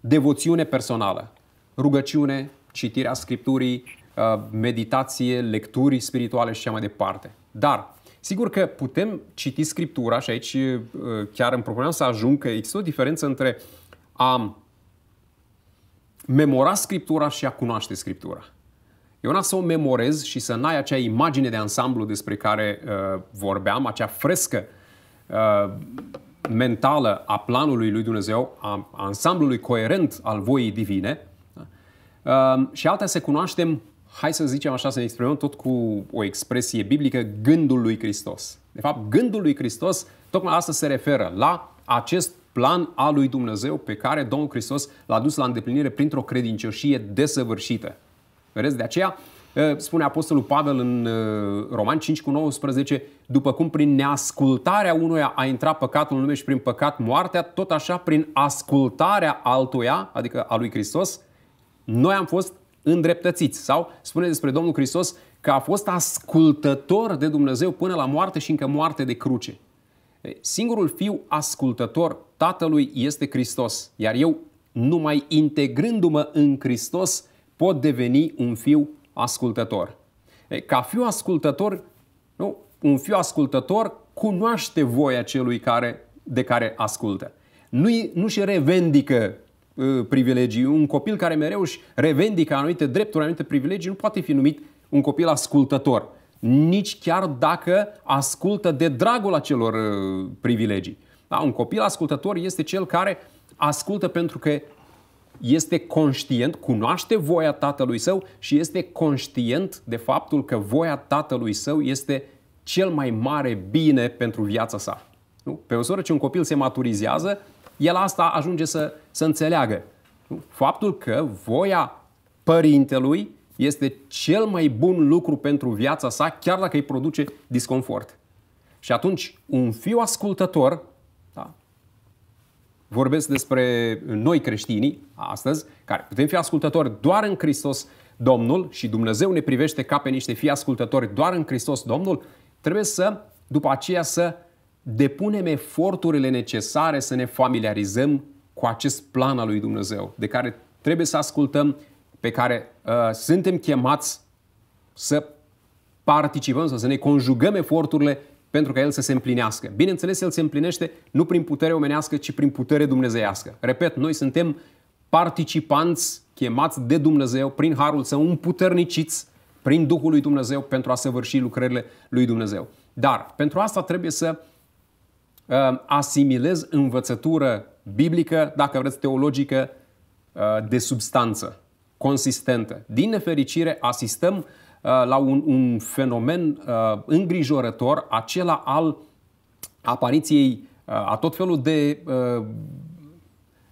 Devoțiune personală, rugăciune, citirea Scripturii, meditație, lecturi spirituale și așa mai departe. Dar Sigur că putem citi Scriptura și aici uh, chiar îmi propuneam să ajung că există o diferență între a memora Scriptura și a cunoaște Scriptura. Eu una să o memorez și să n-ai acea imagine de ansamblu despre care uh, vorbeam, acea frescă uh, mentală a planului lui Dumnezeu, a ansamblului coerent al voii divine, da? uh, și alta să cunoaștem hai să zicem așa, să ne exprimăm tot cu o expresie biblică, gândul lui Hristos. De fapt, gândul lui Hristos, tocmai asta se referă la acest plan al lui Dumnezeu pe care Domnul Hristos l-a dus la îndeplinire printr-o credincioșie desăvârșită. Vedeți? De aceea ă, spune Apostolul Pavel în ă, Roman 5 cu 19, după cum prin neascultarea unuia a intrat păcatul în lume și prin păcat moartea, tot așa prin ascultarea altuia, adică a lui Hristos, noi am fost îndreptățiți. Sau spune despre Domnul Hristos că a fost ascultător de Dumnezeu până la moarte și încă moarte de cruce. Singurul fiu ascultător Tatălui este Hristos, iar eu, numai integrându-mă în Hristos, pot deveni un fiu ascultător. Ca fiu ascultător, nu, un fiu ascultător cunoaște voia celui care, de care ascultă. Nu, nu și revendică Uh, privilegii, un copil care mereu își revendică anumite drepturi, anumite privilegii, nu poate fi numit un copil ascultător. Nici chiar dacă ascultă de dragul acelor uh, privilegii. Da, un copil ascultător este cel care ascultă pentru că este conștient, cunoaște voia tatălui său și este conștient de faptul că voia tatălui său este cel mai mare bine pentru viața sa. Nu? Pe măsură ce un copil se maturizează, el asta ajunge să, să înțeleagă. Faptul că voia părintelui este cel mai bun lucru pentru viața sa, chiar dacă îi produce disconfort. Și atunci, un fiu ascultător, da, vorbesc despre noi creștinii astăzi, care putem fi ascultători doar în Hristos Domnul și Dumnezeu ne privește ca pe niște fii ascultători doar în Hristos Domnul, trebuie să, după aceea, să depunem eforturile necesare să ne familiarizăm cu acest plan al lui Dumnezeu, de care trebuie să ascultăm, pe care uh, suntem chemați să participăm sau să ne conjugăm eforturile pentru ca el să se împlinească. Bineînțeles, el se împlinește nu prin putere omenească, ci prin putere dumnezeiască. Repet, noi suntem participanți chemați de Dumnezeu, prin harul său, împuterniciți prin Duhul lui Dumnezeu pentru a săvârși lucrările lui Dumnezeu. Dar pentru asta trebuie să Ehm, asimilez învățătură biblică, dacă vreți teologică, ehm, de substanță, consistentă. Din nefericire, asistăm ehm, la un, un fenomen îngrijorător, acela al apariției a tot felul de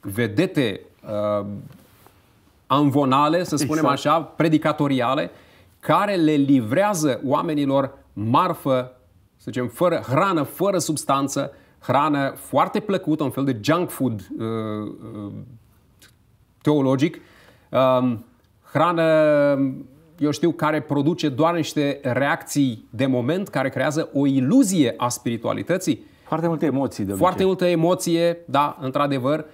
vedete anvonale, să spunem exact. așa, predicatoriale, care le livrează oamenilor marfă, să zicem, fără hrană, fără substanță, hrană foarte plăcută, un fel de junk food uh, uh, teologic, um, hrană, eu știu, care produce doar niște reacții de moment, care creează o iluzie a spiritualității. Foarte multe emoții, de Foarte multe emoție, da, într-adevăr.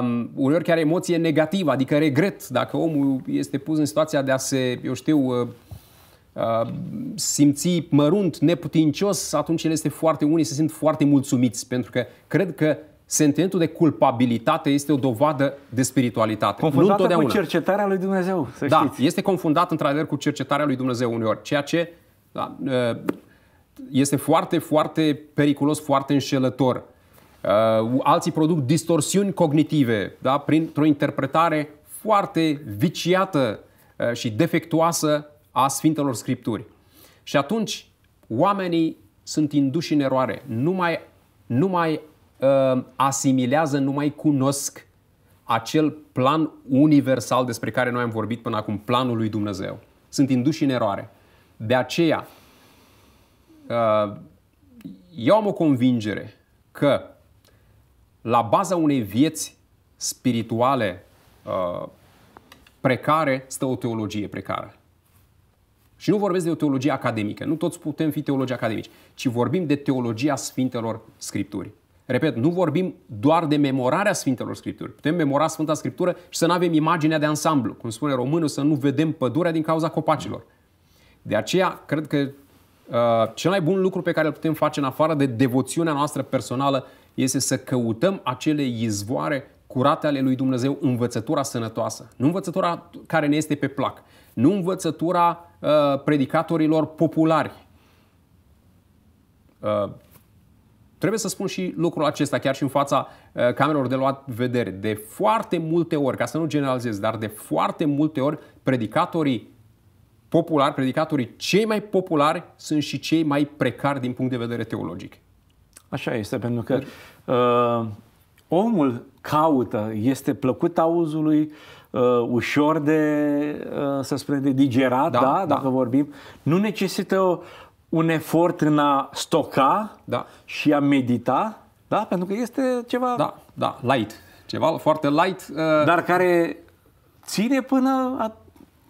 Um, uneori chiar emoție negativă, adică regret. Dacă omul este pus în situația de a se, eu știu, uh, Uh, simți mărunt, neputincios, atunci el este foarte, unii se simt foarte mulțumiți, pentru că cred că sentimentul de culpabilitate este o dovadă de spiritualitate. Confundată nu cu cercetarea lui Dumnezeu, să Da, știți. este confundat într-adevăr cu cercetarea lui Dumnezeu uneori, ceea ce da, uh, este foarte, foarte periculos, foarte înșelător. Uh, alții produc distorsiuni cognitive, da, printr-o interpretare foarte viciată și defectuoasă a Sfintelor Scripturi. Și atunci oamenii sunt induși în eroare, nu mai, nu mai uh, asimilează, nu mai cunosc acel plan universal despre care noi am vorbit până acum, planul lui Dumnezeu. Sunt induși în eroare. De aceea, uh, eu am o convingere că la baza unei vieți spirituale uh, precare stă o teologie precară. Și nu vorbesc de o teologie academică, nu toți putem fi teologi academici, ci vorbim de teologia Sfintelor Scripturi. Repet, nu vorbim doar de memorarea Sfintelor Scripturi. Putem memora Sfânta Scriptură și să nu avem imaginea de ansamblu, cum spune românul, să nu vedem pădurea din cauza copacilor. De aceea, cred că uh, cel mai bun lucru pe care îl putem face în afară de devoțiunea noastră personală este să căutăm acele izvoare curate ale lui Dumnezeu, învățătura sănătoasă. Nu învățătura care ne este pe plac. Nu învățătura Uh, predicatorilor populari. Uh, trebuie să spun și lucrul acesta, chiar și în fața uh, camerelor de luat vedere. De foarte multe ori, ca să nu generalizez, dar de foarte multe ori, predicatorii populari, predicatorii cei mai populari sunt și cei mai precari din punct de vedere teologic. Așa este, pentru că uh, omul caută, este plăcut auzului, uh, uh, ușor de, uh, să spunem, de digerat, da, da, da. dacă da. vorbim, nu necesită un efort în a stoca da. și a medita, da? Pentru că este ceva... Da, da, light. Ceva foarte light. Uh... Dar care ține până a...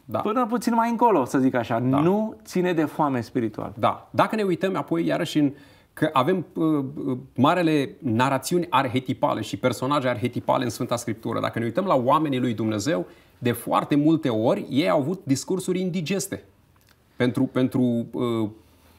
Da. Până puțin mai încolo, să zic așa. Da. Nu ține de foame spirituală, Da. Dacă ne uităm apoi iarăși în uh, că avem uh, uh, marele narațiuni arhetipale și personaje arhetipale în Sfânta Scriptură. Dacă ne uităm la oamenii lui Dumnezeu, de foarte multe ori ei au avut discursuri indigeste pentru, pentru uh,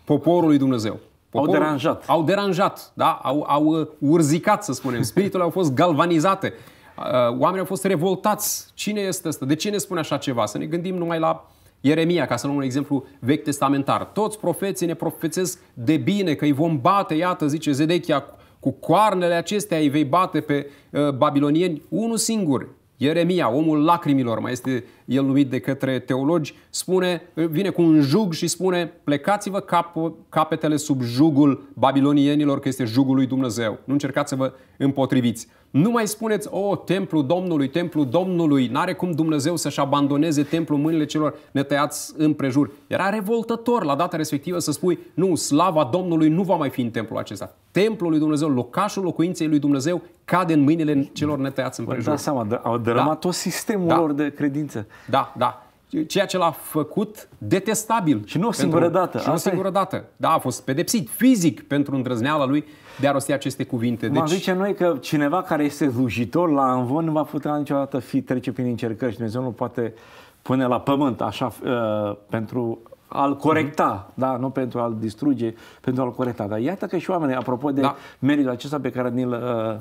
poporul lui Dumnezeu. Poporul, au deranjat. Au deranjat, da? Au, au uh, urzicat, să spunem. Spiritele au fost galvanizate. Uh, oamenii au fost revoltați. Cine este ăsta? De ce ne spune așa ceva? Să ne gândim numai la Ieremia, ca să luăm un exemplu vechi testamentar. Toți profeții ne profețesc de bine că îi vom bate, iată, zice Zedechia, cu coarnele acestea îi vei bate pe uh, babilonieni, unul singur, Ieremia, omul lacrimilor, mai este el numit de către teologi, spune, vine cu un jug și spune, plecați-vă cap, capetele sub jugul babilonienilor, că este jugul lui Dumnezeu. Nu încercați să vă împotriviți. Nu mai spuneți, o, templu Domnului, templu Domnului, n-are cum Dumnezeu să-și abandoneze templul mâinile celor netăiați împrejur. Era revoltător la data respectivă să spui, nu, slava Domnului nu va mai fi în templul acesta. Templul lui Dumnezeu, locașul locuinței lui Dumnezeu cade în mâinile celor netăiați împrejur. Da seama, au dărâmat da. tot sistemul da. lor de credință. Da, da. Ceea ce l-a făcut detestabil. Și nu o singură pentru, dată. Și nu o singură dată. Da, a fost pedepsit fizic pentru îndrăzneala lui de a rosti aceste cuvinte. Deci... Mă zice noi că cineva care este slujitor la anvon nu va putea niciodată fi trece prin încercări și Dumnezeu nu poate pune la pământ așa uh, pentru al corecta, mm-hmm. da, nu pentru a-l distruge, pentru a-l corecta. Dar iată că și oamenii, apropo de da. meritul acesta pe care ni-l uh,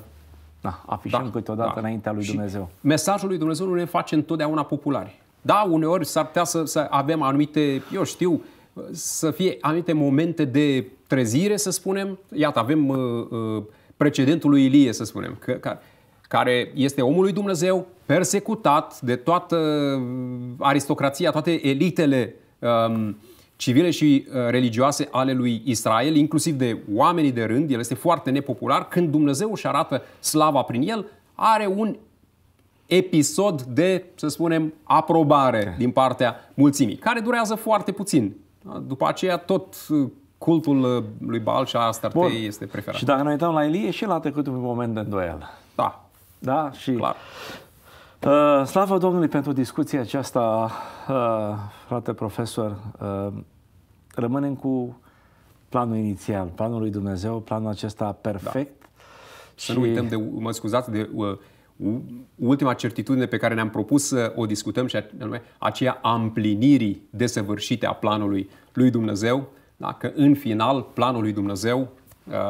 da, afișăm da, câteodată da. înaintea lui și Dumnezeu. Mesajul lui Dumnezeu nu ne face întotdeauna populari. Da, uneori s-ar putea să, să avem anumite, eu știu, să fie anumite momente de trezire, să spunem. Iată, avem uh, uh, precedentul lui Ilie, să spunem, că, care, care este omul lui Dumnezeu, persecutat de toată uh, aristocrația, toate elitele Uh, civile și uh, religioase ale lui Israel, inclusiv de oamenii de rând, el este foarte nepopular, când Dumnezeu își arată slava prin el, are un episod de, să spunem, aprobare din partea mulțimii, care durează foarte puțin. După aceea tot uh, cultul uh, lui Baal și a Astartei este preferat. Și dacă ne uităm la Elie, și el a trecut un moment de îndoială. Da. Da? Și Clar. Uh, slavă Domnului pentru discuția aceasta, uh, frate profesor. Uh, rămânem cu planul inițial, planul lui Dumnezeu, planul acesta perfect. Da. Și... Să nu uităm de, mă scuzați, de uh, ultima certitudine pe care ne-am propus să o discutăm și anume aceea a împlinirii desăvârșite a planului lui Dumnezeu, da? că în final planul lui Dumnezeu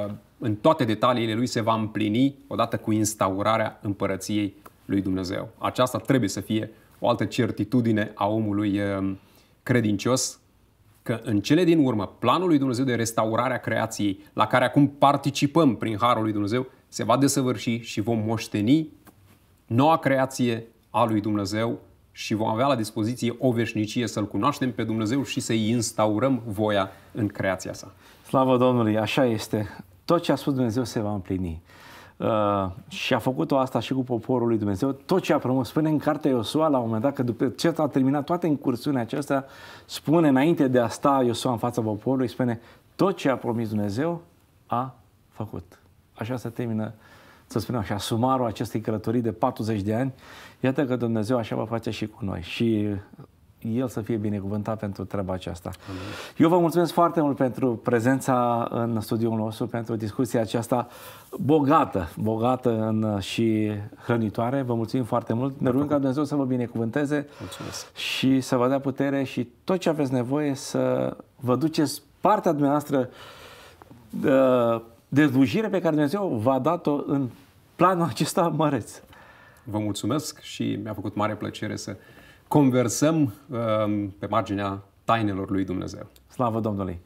uh, în toate detaliile lui se va împlini odată cu instaurarea împărăției lui Dumnezeu. Aceasta trebuie să fie o altă certitudine a omului ehm, credincios, că în cele din urmă, planul lui Dumnezeu de restaurare a creației, la care acum participăm prin harul lui Dumnezeu, se va desăvârși și vom moșteni noua creație a lui Dumnezeu și vom avea la dispoziție o veșnicie să-L cunoaștem pe Dumnezeu și să-i instaurăm voia în creația sa. Slavă Domnului, așa este. Tot ce a spus Dumnezeu se va împlini. Uh, și a făcut-o asta și cu poporul lui Dumnezeu. Tot ce a promis, spune în cartea Iosua la un moment dat, că după ce a terminat toate incursiunea acestea, spune înainte de a sta Iosua în fața poporului, spune tot ce a promis Dumnezeu a făcut. Așa se termină, să spunem așa, sumarul acestei călătorii de 40 de ani. Iată că Dumnezeu așa va face și cu noi. Și el să fie binecuvântat pentru treaba aceasta. Amin. Eu vă mulțumesc foarte mult pentru prezența în studiul nostru, pentru discuția aceasta bogată, bogată în, și hrănitoare. Vă mulțumim foarte mult. Ne rugăm ca Dumnezeu să vă binecuvânteze mulțumesc. și să vă dea putere și tot ce aveți nevoie să vă duceți partea dumneavoastră ă, dezlujire pe care Dumnezeu v-a dat-o în planul acesta măreț. Vă mulțumesc și mi-a făcut mare plăcere să conversăm ehm, pe marginea tainelor lui Dumnezeu. Slavă Domnului!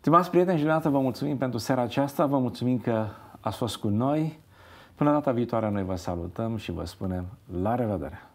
Stimați prieteni și dată vă mulțumim pentru seara aceasta, vă mulțumim că ați fost cu noi. Până data viitoare noi vă salutăm și vă spunem la revedere!